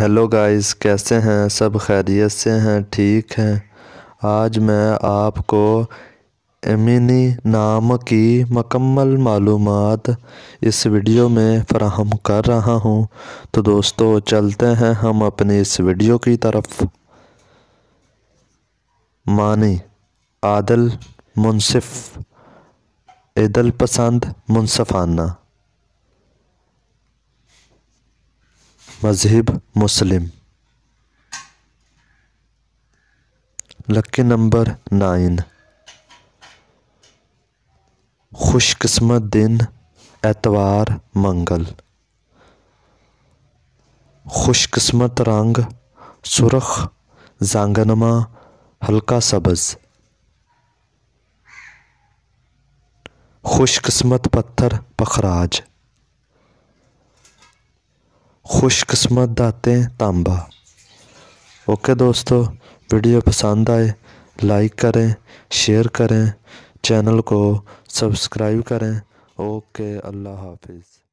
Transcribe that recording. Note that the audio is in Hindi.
हेलो गाइस कैसे हैं सब खैरियत से हैं ठीक हैं आज मैं आपको एमिनी नाम की मकम्मल मालूम इस वीडियो में फ़राहम कर रहा हूं तो दोस्तों चलते हैं हम अपनी इस वीडियो की तरफ मानी आदल मुनसिफ ईदल पसंद मुनसफाना मज़हब मुस्लिम लक्की नंबर नाइन खुशकस्मत दिन एतवार मंगल खुशकस्मत रंग सुरख जांगनमा हल्का सबज़ खुशकस्मत पत्थर पखराज खुशकस्मत दाते तांबा ओके दोस्तों वीडियो पसंद आए लाइक करें शेयर करें चैनल को सब्सक्राइब करें ओके अल्लाह हाफिज़